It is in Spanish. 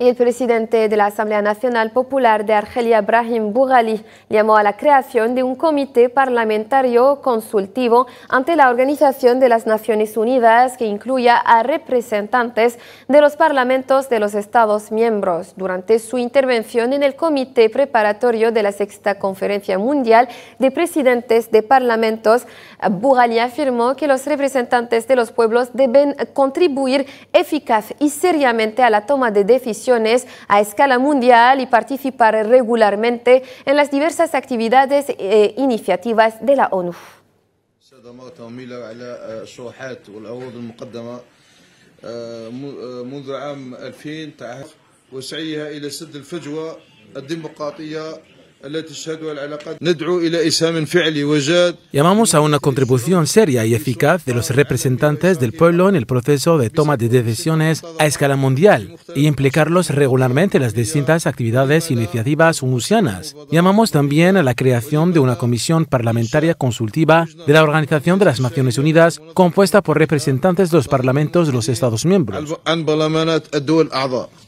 El presidente de la Asamblea Nacional Popular de Argelia, Brahim Bougali, llamó a la creación de un comité parlamentario consultivo ante la Organización de las Naciones Unidas que incluya a representantes de los parlamentos de los Estados miembros. Durante su intervención en el comité preparatorio de la Sexta Conferencia Mundial de Presidentes de Parlamentos, Bougali afirmó que los representantes de los pueblos deben contribuir eficaz y seriamente a la toma de decisiones organizaciones a escala mundial y participar regularmente en las diversas actividades e iniciativas de la ONU. منذ عام 2000 وسعيها إلى سد الفجوة الديمقراطية Llamamos a una contribución seria y eficaz de los representantes del pueblo en el proceso de toma de decisiones a escala mundial y implicarlos regularmente en las distintas actividades e iniciativas unusianas. Llamamos también a la creación de una comisión parlamentaria consultiva de la Organización de las Naciones Unidas compuesta por representantes de los parlamentos de los Estados miembros.